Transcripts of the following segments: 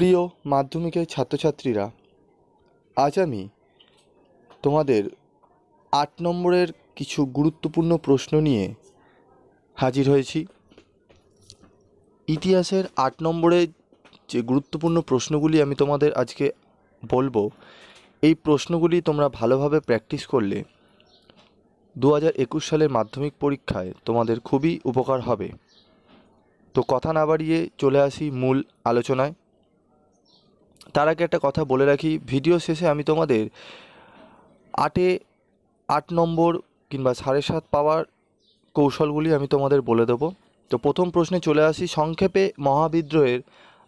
প্রিয় মাধ্যমিকের ছাত্রছাত্রীরা আজ আমি তোমাদের আট নম্বরের কিছু গুরুত্বপূর্ণ প্রশ্ন নিয়ে হাজির হয়েছি ইতিহাসের আট নম্বরের যে গুরুত্বপূর্ণ প্রশ্নগুলি আমি তোমাদের আজকে বলবো এই প্রশ্নগুলি তোমরা ভালোভাবে প্র্যাকটিস করলে দু হাজার একুশ সালের মাধ্যমিক পরীক্ষায় তোমাদের খুবই উপকার হবে তো কথা না বাড়িয়ে চলে আসি মূল আলোচনায় তার আগে একটা কথা বলে রাখি ভিডিও শেষে আমি তোমাদের আটে আট নম্বর কিংবা সাড়ে সাত পাওয়ার কৌশলগুলি আমি তোমাদের বলে দেবো তো প্রথম প্রশ্নে চলে আসি সংক্ষেপে মহাবিদ্রোহের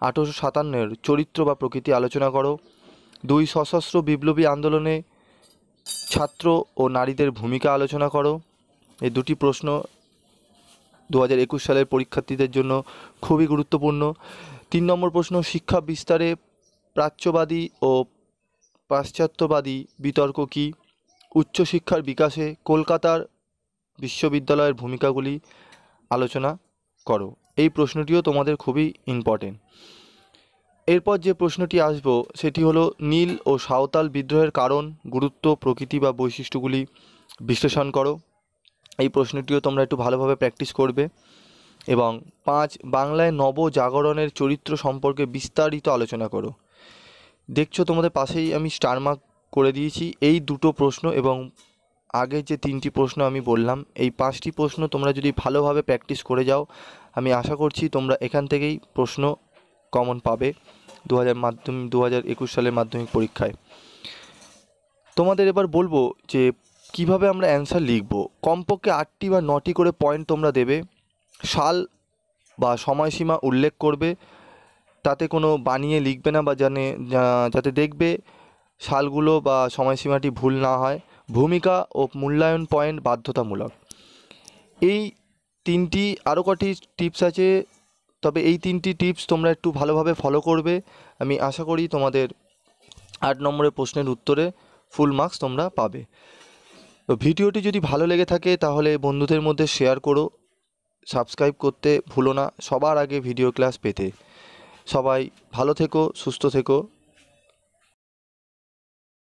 আঠেরোশো সাতান্নের চরিত্র বা প্রকৃতি আলোচনা করো দুই সশস্ত্র বিপ্লবী আন্দোলনে ছাত্র ও নারীদের ভূমিকা আলোচনা করো এই দুটি প্রশ্ন দু সালের পরীক্ষার্থীদের জন্য খুবই গুরুত্বপূর্ণ তিন নম্বর প্রশ্ন শিক্ষা বিস্তারে প্রাচ্যবাদী ও পাশ্চাত্যবাদী বিতর্ক কী উচ্চশিক্ষার বিকাশে কলকাতার বিশ্ববিদ্যালয়ের ভূমিকাগুলি আলোচনা করো এই প্রশ্নটিও তোমাদের খুবই ইম্পর্টেন্ট এরপর যে প্রশ্নটি আসব সেটি হলো নীল ও সাঁওতাল বিদ্রোহের কারণ গুরুত্ব প্রকৃতি বা বৈশিষ্ট্যগুলি বিশ্লেষণ করো এই প্রশ্নটিও তোমরা একটু ভালোভাবে প্র্যাকটিস করবে এবং পাঁচ বাংলায় নবজাগরণের চরিত্র সম্পর্কে বিস্তারিত আলোচনা করো দেখছো তোমাদের পাশেই আমি স্টার মার্ক করে দিয়েছি এই দুটো প্রশ্ন এবং আগে যে তিনটি প্রশ্ন আমি বললাম এই পাঁচটি প্রশ্ন তোমরা যদি ভালোভাবে প্র্যাকটিস করে যাও আমি আশা করছি তোমরা এখান থেকেই প্রশ্ন কমন পাবে দু হাজার মাধ্যমিক দু হাজার একুশ সালের মাধ্যমিক পরীক্ষায় তোমাদের এবার বলবো যে কিভাবে আমরা অ্যান্সার লিখব কমপক্ষে আটটি বা নটি করে পয়েন্ট তোমরা দেবে সাল বা সময়সীমা উল্লেখ করবে তাতে কোনো বানিয়ে লিখবে না বা জানে যাতে দেখবে সালগুলো বা সময়সীমাটি ভুল না হয় ভূমিকা ও মূল্যায়ন পয়েন্ট বাধ্যতামূলক এই তিনটি আরও কটি টিপস আছে তবে এই তিনটি টিপস তোমরা একটু ভালোভাবে ফলো করবে আমি আশা করি তোমাদের আট নম্বরের প্রশ্নের উত্তরে ফুল মার্কস তোমরা পাবে তো ভিডিওটি যদি ভালো লেগে থাকে তাহলে বন্ধুদের মধ্যে শেয়ার করো সাবস্ক্রাইব করতে ভুলো না সবার আগে ভিডিও ক্লাস পেতে সবাই ভালো থেকো সুস্থ থেকো